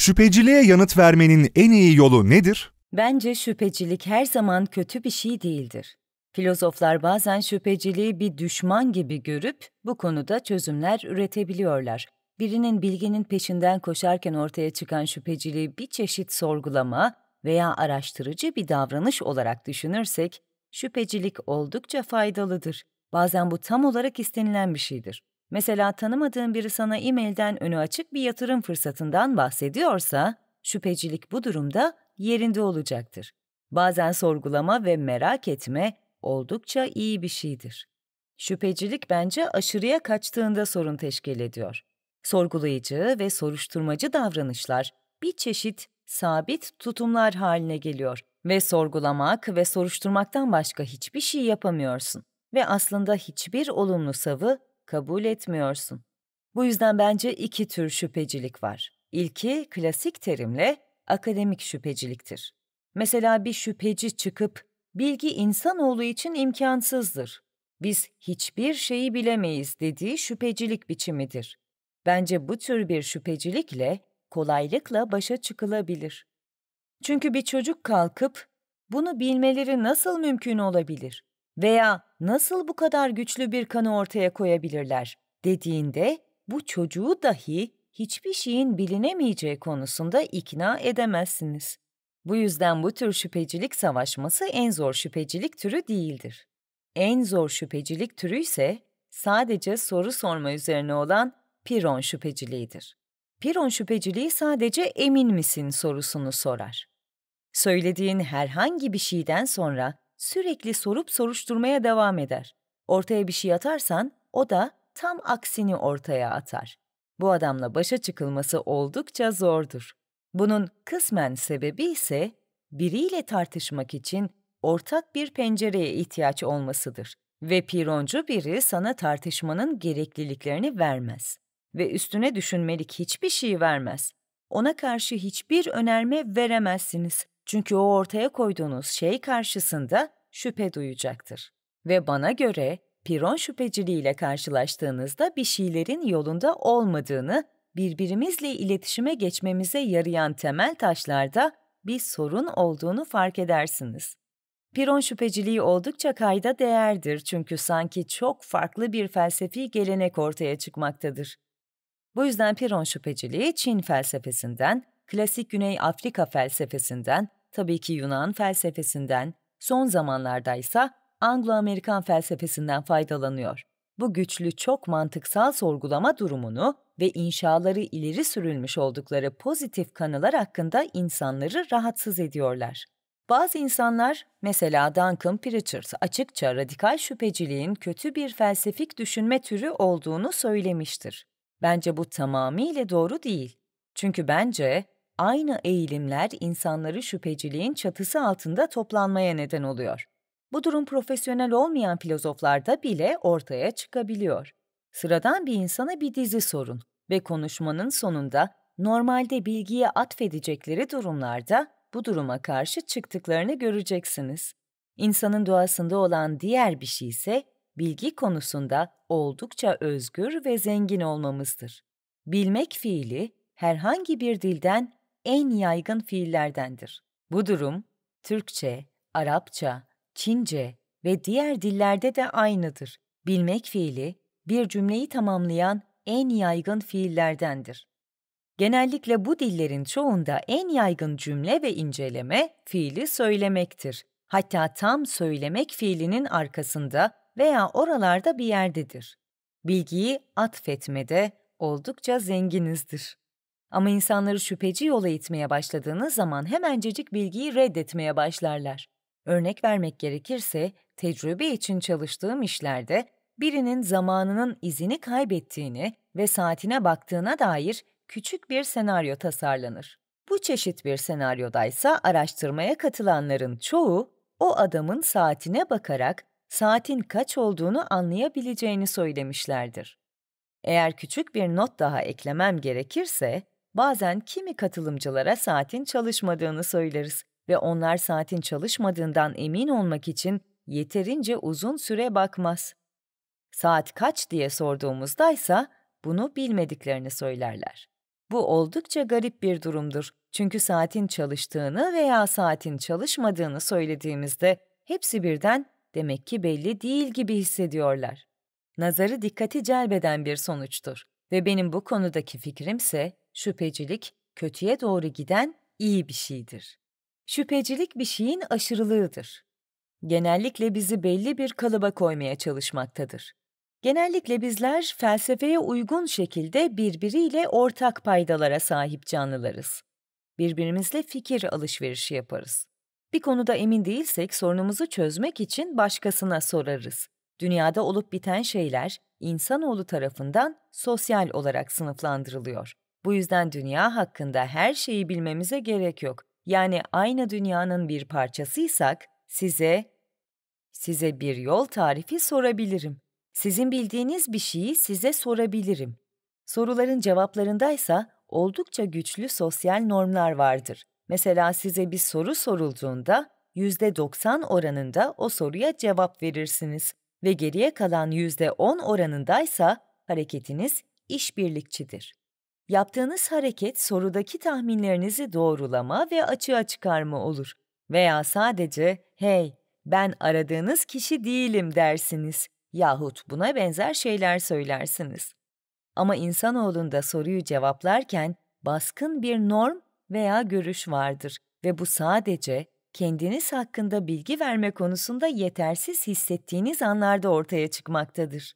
Şüpheciliğe yanıt vermenin en iyi yolu nedir? Bence şüphecilik her zaman kötü bir şey değildir. Filozoflar bazen şüpheciliği bir düşman gibi görüp bu konuda çözümler üretebiliyorlar. Birinin bilginin peşinden koşarken ortaya çıkan şüpheciliği bir çeşit sorgulama veya araştırıcı bir davranış olarak düşünürsek, şüphecilik oldukça faydalıdır. Bazen bu tam olarak istenilen bir şeydir. Mesela tanımadığın biri sana e-mailden önü açık bir yatırım fırsatından bahsediyorsa, şüphecilik bu durumda yerinde olacaktır. Bazen sorgulama ve merak etme oldukça iyi bir şeydir. Şüphecilik bence aşırıya kaçtığında sorun teşkil ediyor. Sorgulayıcı ve soruşturmacı davranışlar bir çeşit sabit tutumlar haline geliyor ve sorgulamak ve soruşturmaktan başka hiçbir şey yapamıyorsun ve aslında hiçbir olumlu savı kabul etmiyorsun. Bu yüzden bence iki tür şüphecilik var. İlki klasik terimle akademik şüpheciliktir. Mesela bir şüpheci çıkıp bilgi insanoğlu için imkansızdır. Biz hiçbir şeyi bilemeyiz dediği şüphecilik biçimidir. Bence bu tür bir şüphecilikle kolaylıkla başa çıkılabilir. Çünkü bir çocuk kalkıp bunu bilmeleri nasıl mümkün olabilir? veya nasıl bu kadar güçlü bir kanı ortaya koyabilirler dediğinde bu çocuğu dahi hiçbir şeyin bilinemeyeceği konusunda ikna edemezsiniz. Bu yüzden bu tür şüphecilik savaşması en zor şüphecilik türü değildir. En zor şüphecilik türü ise sadece soru sorma üzerine olan Piron şüpheciliğidir. Piron şüpheciliği sadece emin misin sorusunu sorar. Söylediğin herhangi bir şeyden sonra sürekli sorup soruşturmaya devam eder. Ortaya bir şey atarsan o da tam aksini ortaya atar. Bu adamla başa çıkılması oldukça zordur. Bunun kısmen sebebi ise biriyle tartışmak için ortak bir pencereye ihtiyaç olmasıdır ve pironcu biri sana tartışmanın gerekliliklerini vermez ve üstüne düşünmelik hiçbir şey vermez. Ona karşı hiçbir önerme veremezsiniz. Çünkü o ortaya koyduğunuz şey karşısında şüphe duyacaktır. Ve bana göre piron şüpheciliğiyle karşılaştığınızda bir şeylerin yolunda olmadığını, birbirimizle iletişime geçmemize yarayan temel taşlarda bir sorun olduğunu fark edersiniz. Piron şüpheciliği oldukça kayda değerdir çünkü sanki çok farklı bir felsefi gelenek ortaya çıkmaktadır. Bu yüzden Piron şüpheciliği Çin felsefesinden, klasik Güney Afrika felsefesinden, tabii ki Yunan felsefesinden, son zamanlarda ise Anglo-Amerikan felsefesinden faydalanıyor. Bu güçlü çok mantıksal sorgulama durumunu ve inşaları ileri sürülmüş oldukları pozitif kanılar hakkında insanları rahatsız ediyorlar. Bazı insanlar, mesela Duncan Pritchard açıkça radikal şüpheciliğin kötü bir felsefik düşünme türü olduğunu söylemiştir. Bence bu tamamiyle doğru değil. Çünkü bence aynı eğilimler insanları şüpheciliğin çatısı altında toplanmaya neden oluyor. Bu durum profesyonel olmayan filozoflarda bile ortaya çıkabiliyor. Sıradan bir insana bir dizi sorun ve konuşmanın sonunda normalde bilgiye atfedecekleri durumlarda bu duruma karşı çıktıklarını göreceksiniz. İnsanın doğasında olan diğer bir şey ise bilgi konusunda oldukça özgür ve zengin olmamızdır. Bilmek fiili herhangi bir dilden en yaygın fiillerdendir. Bu durum Türkçe, Arapça, Çince ve diğer dillerde de aynıdır. Bilmek fiili bir cümleyi tamamlayan en yaygın fiillerdendir. Genellikle bu dillerin çoğunda en yaygın cümle ve inceleme fiili söylemektir. Hatta tam söylemek fiilinin arkasında veya oralarda bir yerdedir. Bilgiyi atfetmede oldukça zenginizdir. Ama insanları şüpheci yola itmeye başladığınız zaman hemencecik bilgiyi reddetmeye başlarlar. Örnek vermek gerekirse, tecrübe için çalıştığım işlerde birinin zamanının izini kaybettiğini ve saatine baktığına dair küçük bir senaryo tasarlanır. Bu çeşit bir senaryodaysa araştırmaya katılanların çoğu o adamın saatine bakarak saatin kaç olduğunu anlayabileceğini söylemişlerdir. Eğer küçük bir not daha eklemem gerekirse, Bazen kimi katılımcılara saatin çalışmadığını söyleriz ve onlar saatin çalışmadığından emin olmak için yeterince uzun süre bakmaz. Saat kaç diye sorduğumuzdaysa bunu bilmediklerini söylerler. Bu oldukça garip bir durumdur. Çünkü saatin çalıştığını veya saatin çalışmadığını söylediğimizde hepsi birden demek ki belli değil gibi hissediyorlar. Nazarı dikkati celbeden bir sonuçtur ve benim bu konudaki fikrimse şüphecilik kötüye doğru giden iyi bir şeydir. Şüphecilik bir şeyin aşırılığıdır. Genellikle bizi belli bir kalıba koymaya çalışmaktadır. Genellikle bizler felsefeye uygun şekilde birbiriyle ortak paydalara sahip canlılarız. Birbirimizle fikir alışverişi yaparız. Bir konuda emin değilsek sorunumuzu çözmek için başkasına sorarız. Dünyada olup biten şeyler insanoğlu tarafından sosyal olarak sınıflandırılıyor. Bu yüzden dünya hakkında her şeyi bilmemize gerek yok. Yani aynı dünyanın bir parçasıysak size size bir yol tarifi sorabilirim. Sizin bildiğiniz bir şeyi size sorabilirim. Soruların cevaplarındaysa oldukça güçlü sosyal normlar vardır. Mesela size bir soru sorulduğunda %90 oranında o soruya cevap verirsiniz ve geriye kalan %10 oranındaysa hareketiniz işbirlikçidir. Yaptığınız hareket sorudaki tahminlerinizi doğrulama ve açığa çıkarma olur. Veya sadece "Hey, ben aradığınız kişi değilim." dersiniz yahut buna benzer şeyler söylersiniz. Ama insanoğlunda soruyu cevaplarken baskın bir norm veya görüş vardır ve bu sadece kendiniz hakkında bilgi verme konusunda yetersiz hissettiğiniz anlarda ortaya çıkmaktadır.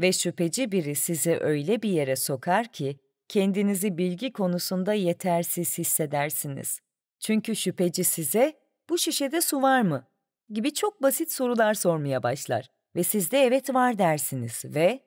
Ve şüpheci biri sizi öyle bir yere sokar ki kendinizi bilgi konusunda yetersiz hissedersiniz. Çünkü şüpheci size bu şişede su var mı gibi çok basit sorular sormaya başlar ve siz de evet var dersiniz ve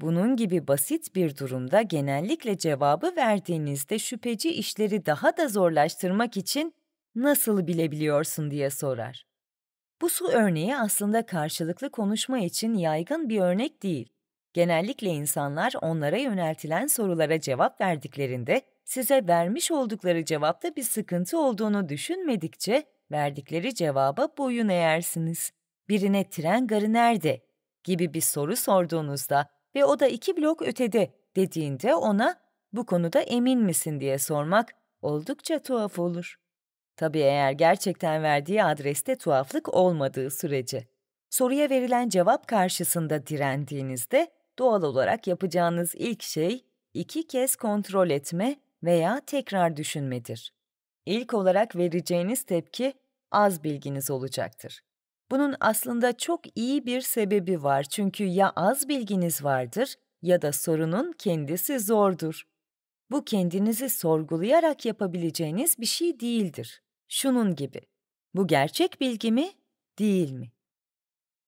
bunun gibi basit bir durumda genellikle cevabı verdiğinizde şüpheci işleri daha da zorlaştırmak için nasıl bilebiliyorsun diye sorar. Bu su örneği aslında karşılıklı konuşma için yaygın bir örnek değil. Genellikle insanlar onlara yöneltilen sorulara cevap verdiklerinde size vermiş oldukları cevapta bir sıkıntı olduğunu düşünmedikçe verdikleri cevaba boyun eğersiniz. Birine tren garı nerede gibi bir soru sorduğunuzda ve o da iki blok ötede dediğinde ona bu konuda emin misin diye sormak oldukça tuhaf olur. Tabii eğer gerçekten verdiği adreste tuhaflık olmadığı sürece. Soruya verilen cevap karşısında direndiğinizde doğal olarak yapacağınız ilk şey iki kez kontrol etme veya tekrar düşünmedir. İlk olarak vereceğiniz tepki az bilginiz olacaktır. Bunun aslında çok iyi bir sebebi var çünkü ya az bilginiz vardır ya da sorunun kendisi zordur. Bu kendinizi sorgulayarak yapabileceğiniz bir şey değildir şunun gibi. Bu gerçek bilgi mi, değil mi?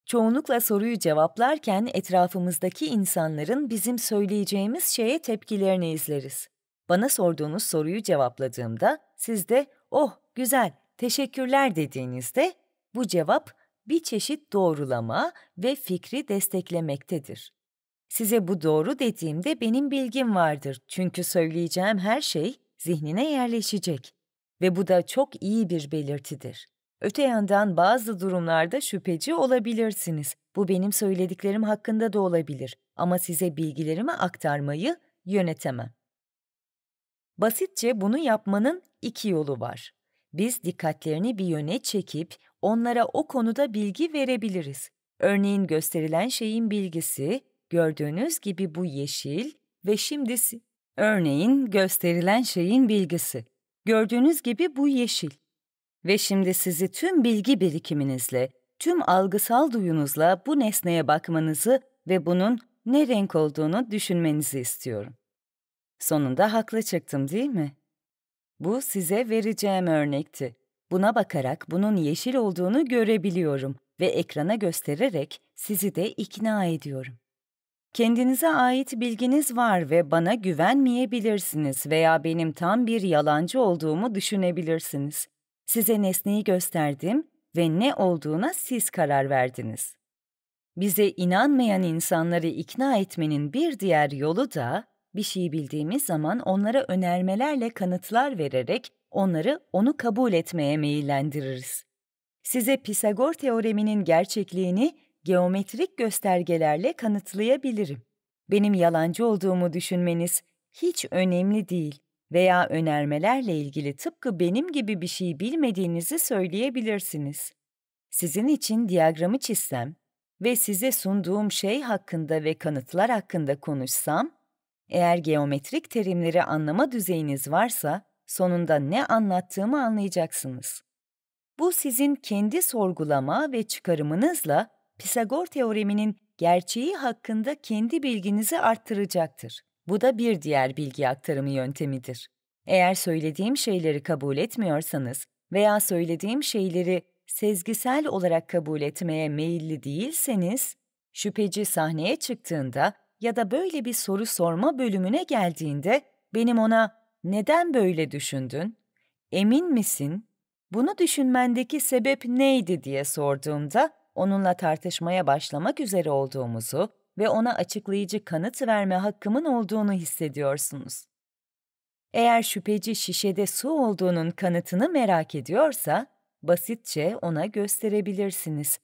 Çoğunlukla soruyu cevaplarken etrafımızdaki insanların bizim söyleyeceğimiz şeye tepkilerini izleriz. Bana sorduğunuz soruyu cevapladığımda siz de "Oh, güzel, teşekkürler." dediğinizde bu cevap bir çeşit doğrulama ve fikri desteklemektedir. Size bu doğru dediğimde benim bilgim vardır çünkü söyleyeceğim her şey zihnine yerleşecek ve bu da çok iyi bir belirtidir. Öte yandan bazı durumlarda şüpheci olabilirsiniz. Bu benim söylediklerim hakkında da olabilir ama size bilgilerimi aktarmayı yönetemem. Basitçe bunu yapmanın iki yolu var. Biz dikkatlerini bir yöne çekip onlara o konuda bilgi verebiliriz. Örneğin gösterilen şeyin bilgisi, gördüğünüz gibi bu yeşil ve şimdisi. Örneğin gösterilen şeyin bilgisi. Gördüğünüz gibi bu yeşil. Ve şimdi sizi tüm bilgi birikiminizle, tüm algısal duyunuzla bu nesneye bakmanızı ve bunun ne renk olduğunu düşünmenizi istiyorum. Sonunda haklı çıktım değil mi? Bu size vereceğim örnekti. Buna bakarak bunun yeşil olduğunu görebiliyorum ve ekrana göstererek sizi de ikna ediyorum. Kendinize ait bilginiz var ve bana güvenmeyebilirsiniz veya benim tam bir yalancı olduğumu düşünebilirsiniz. Size nesneyi gösterdim ve ne olduğuna siz karar verdiniz. Bize inanmayan insanları ikna etmenin bir diğer yolu da bir şey bildiğimiz zaman onlara önermelerle kanıtlar vererek onları onu kabul etmeye meyillendiririz. Size Pisagor teoreminin gerçekliğini geometrik göstergelerle kanıtlayabilirim. Benim yalancı olduğumu düşünmeniz hiç önemli değil veya önermelerle ilgili tıpkı benim gibi bir şey bilmediğinizi söyleyebilirsiniz. Sizin için diyagramı çizsem ve size sunduğum şey hakkında ve kanıtlar hakkında konuşsam, eğer geometrik terimleri anlama düzeyiniz varsa sonunda ne anlattığımı anlayacaksınız. Bu sizin kendi sorgulama ve çıkarımınızla Pisagor teoreminin gerçeği hakkında kendi bilginizi arttıracaktır. Bu da bir diğer bilgi aktarımı yöntemidir. Eğer söylediğim şeyleri kabul etmiyorsanız veya söylediğim şeyleri sezgisel olarak kabul etmeye meyilli değilseniz, şüpheci sahneye çıktığında ya da böyle bir soru sorma bölümüne geldiğinde benim ona neden böyle düşündün, emin misin, bunu düşünmendeki sebep neydi diye sorduğumda onunla tartışmaya başlamak üzere olduğumuzu ve ona açıklayıcı kanıt verme hakkımın olduğunu hissediyorsunuz. Eğer şüpheci şişede su olduğunun kanıtını merak ediyorsa, basitçe ona gösterebilirsiniz.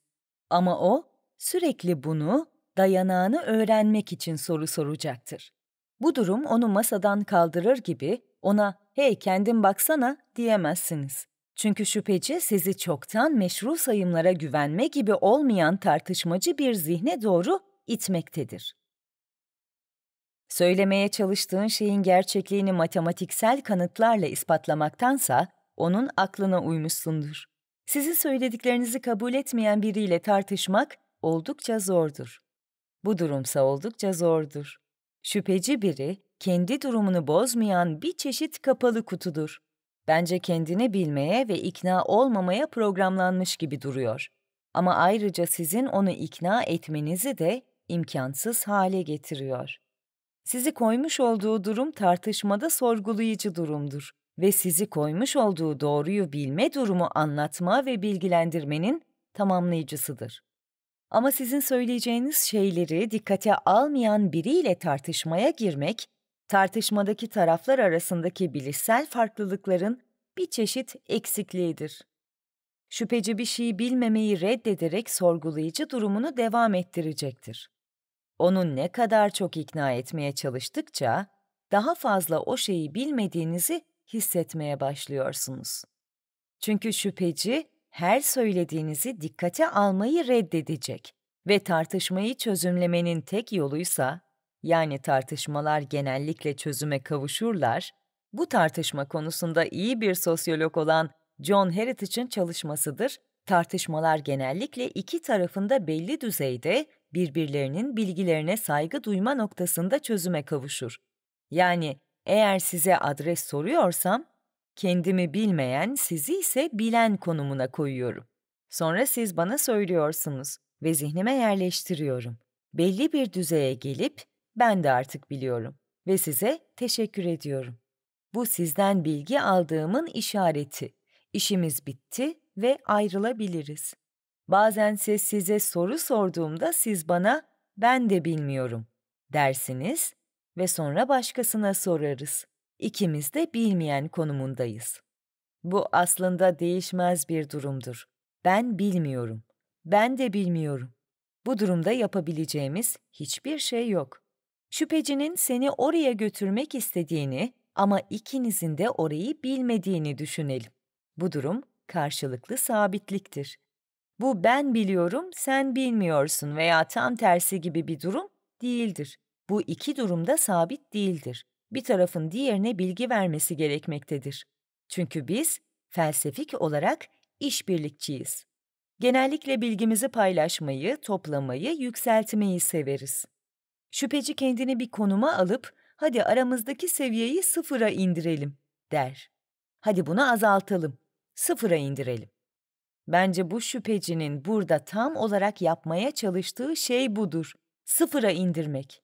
Ama o, sürekli bunu, dayanağını öğrenmek için soru soracaktır. Bu durum onu masadan kaldırır gibi ona "Hey kendin baksana" diyemezsiniz. Çünkü şüpheci sizi çoktan meşru sayımlara güvenme gibi olmayan tartışmacı bir zihne doğru itmektedir. Söylemeye çalıştığın şeyin gerçekliğini matematiksel kanıtlarla ispatlamaktansa onun aklına uymuşsundur. Sizin söylediklerinizi kabul etmeyen biriyle tartışmak oldukça zordur. Bu durumsa oldukça zordur. Şüpheci biri kendi durumunu bozmayan bir çeşit kapalı kutudur. Bence kendini bilmeye ve ikna olmamaya programlanmış gibi duruyor. Ama ayrıca sizin onu ikna etmenizi de imkansız hale getiriyor. Sizi koymuş olduğu durum tartışmada sorgulayıcı durumdur ve sizi koymuş olduğu doğruyu bilme durumu anlatma ve bilgilendirmenin tamamlayıcısıdır. Ama sizin söyleyeceğiniz şeyleri dikkate almayan biriyle tartışmaya girmek tartışmadaki taraflar arasındaki bilişsel farklılıkların bir çeşit eksikliğidir. Şüpheci bir şeyi bilmemeyi reddederek sorgulayıcı durumunu devam ettirecektir. Onu ne kadar çok ikna etmeye çalıştıkça daha fazla o şeyi bilmediğinizi hissetmeye başlıyorsunuz. Çünkü şüpheci her söylediğinizi dikkate almayı reddedecek ve tartışmayı çözümlemenin tek yoluysa yani tartışmalar genellikle çözüme kavuşurlar, bu tartışma konusunda iyi bir sosyolog olan John Heritage'ın çalışmasıdır. Tartışmalar genellikle iki tarafında belli düzeyde birbirlerinin bilgilerine saygı duyma noktasında çözüme kavuşur. Yani eğer size adres soruyorsam, kendimi bilmeyen, sizi ise bilen konumuna koyuyorum. Sonra siz bana söylüyorsunuz ve zihnime yerleştiriyorum. Belli bir düzeye gelip ben de artık biliyorum ve size teşekkür ediyorum. Bu sizden bilgi aldığımın işareti. İşimiz bitti ve ayrılabiliriz. Bazen ses size soru sorduğumda siz bana ben de bilmiyorum dersiniz ve sonra başkasına sorarız. İkimiz de bilmeyen konumundayız. Bu aslında değişmez bir durumdur. Ben bilmiyorum. Ben de bilmiyorum. Bu durumda yapabileceğimiz hiçbir şey yok. Şüphecinin seni oraya götürmek istediğini ama ikinizin de orayı bilmediğini düşünelim. Bu durum karşılıklı sabitliktir. Bu ben biliyorum, sen bilmiyorsun veya tam tersi gibi bir durum değildir. Bu iki durumda sabit değildir. Bir tarafın diğerine bilgi vermesi gerekmektedir. Çünkü biz felsefik olarak işbirlikçiyiz. Genellikle bilgimizi paylaşmayı, toplamayı, yükseltmeyi severiz. Şüpheci kendini bir konuma alıp hadi aramızdaki seviyeyi sıfıra indirelim der. Hadi bunu azaltalım, sıfıra indirelim. Bence bu şüphecinin burada tam olarak yapmaya çalıştığı şey budur. Sıfıra indirmek.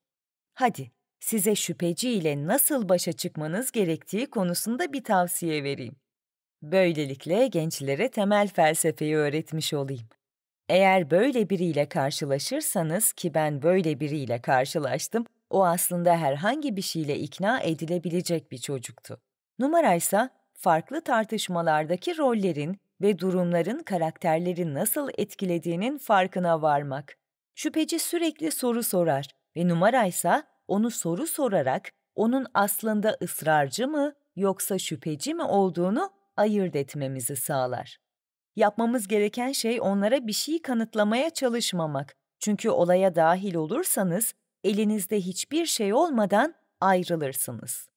Hadi size şüpheci ile nasıl başa çıkmanız gerektiği konusunda bir tavsiye vereyim. Böylelikle gençlere temel felsefeyi öğretmiş olayım. Eğer böyle biriyle karşılaşırsanız ki ben böyle biriyle karşılaştım, o aslında herhangi bir şeyle ikna edilebilecek bir çocuktu. Numara ise farklı tartışmalardaki rollerin ve durumların karakterleri nasıl etkilediğinin farkına varmak. Şüpheci sürekli soru sorar ve numara ise onu soru sorarak onun aslında ısrarcı mı yoksa şüpheci mi olduğunu ayırt etmemizi sağlar. Yapmamız gereken şey onlara bir şey kanıtlamaya çalışmamak. Çünkü olaya dahil olursanız elinizde hiçbir şey olmadan ayrılırsınız.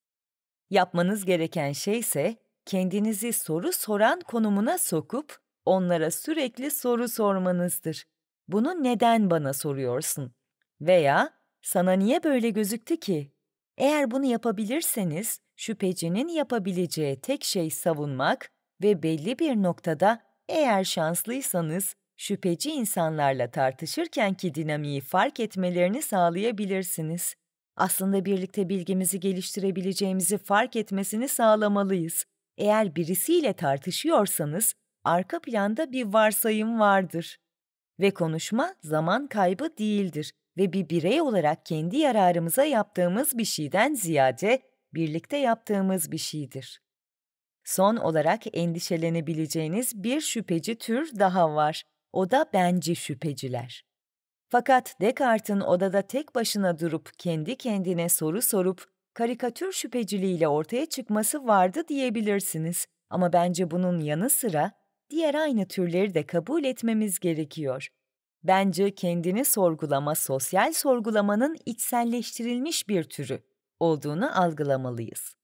Yapmanız gereken şey ise kendinizi soru soran konumuna sokup onlara sürekli soru sormanızdır. Bunu neden bana soruyorsun? Veya sana niye böyle gözüktü ki? Eğer bunu yapabilirseniz şüphecinin yapabileceği tek şey savunmak ve belli bir noktada eğer şanslıysanız, şüpheci insanlarla tartışırken ki dinamiği fark etmelerini sağlayabilirsiniz. Aslında birlikte bilgimizi geliştirebileceğimizi fark etmesini sağlamalıyız. Eğer birisiyle tartışıyorsanız, arka planda bir varsayım vardır. Ve konuşma zaman kaybı değildir ve bir birey olarak kendi yararımıza yaptığımız bir şeyden ziyade birlikte yaptığımız bir şeydir. Son olarak endişelenebileceğiniz bir şüpheci tür daha var. O da benci şüpheciler. Fakat Descartes'in odada tek başına durup kendi kendine soru sorup karikatür şüpheciliğiyle ortaya çıkması vardı diyebilirsiniz. Ama bence bunun yanı sıra diğer aynı türleri de kabul etmemiz gerekiyor. Bence kendini sorgulama sosyal sorgulamanın içselleştirilmiş bir türü olduğunu algılamalıyız.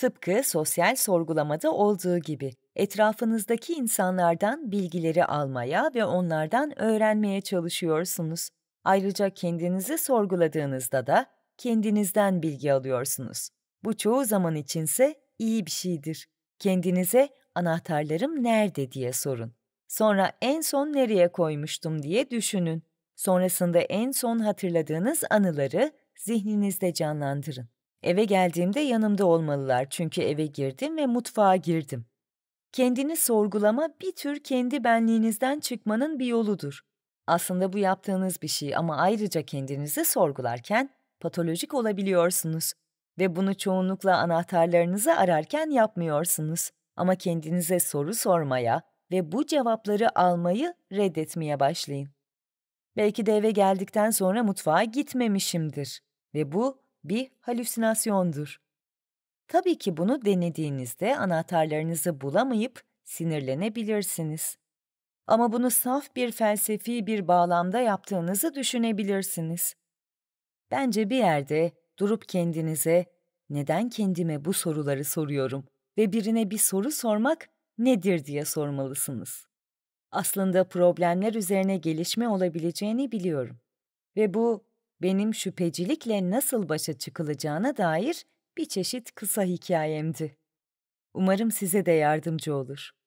Tıpkı sosyal sorgulamada olduğu gibi etrafınızdaki insanlardan bilgileri almaya ve onlardan öğrenmeye çalışıyorsunuz. Ayrıca kendinizi sorguladığınızda da kendinizden bilgi alıyorsunuz. Bu çoğu zaman içinse iyi bir şeydir. Kendinize anahtarlarım nerede diye sorun. Sonra en son nereye koymuştum diye düşünün. Sonrasında en son hatırladığınız anıları zihninizde canlandırın. Eve geldiğimde yanımda olmalılar çünkü eve girdim ve mutfağa girdim. Kendini sorgulama bir tür kendi benliğinizden çıkmanın bir yoludur. Aslında bu yaptığınız bir şey ama ayrıca kendinizi sorgularken patolojik olabiliyorsunuz ve bunu çoğunlukla anahtarlarınızı ararken yapmıyorsunuz. Ama kendinize soru sormaya ve bu cevapları almayı reddetmeye başlayın. Belki de eve geldikten sonra mutfağa gitmemişimdir ve bu bir halüsinasyondur. Tabii ki bunu denediğinizde anahtarlarınızı bulamayıp sinirlenebilirsiniz. Ama bunu saf bir felsefi bir bağlamda yaptığınızı düşünebilirsiniz. Bence bir yerde durup kendinize neden kendime bu soruları soruyorum ve birine bir soru sormak nedir diye sormalısınız. Aslında problemler üzerine gelişme olabileceğini biliyorum ve bu benim şüphecilikle nasıl başa çıkılacağına dair bir çeşit kısa hikayemdi. Umarım size de yardımcı olur.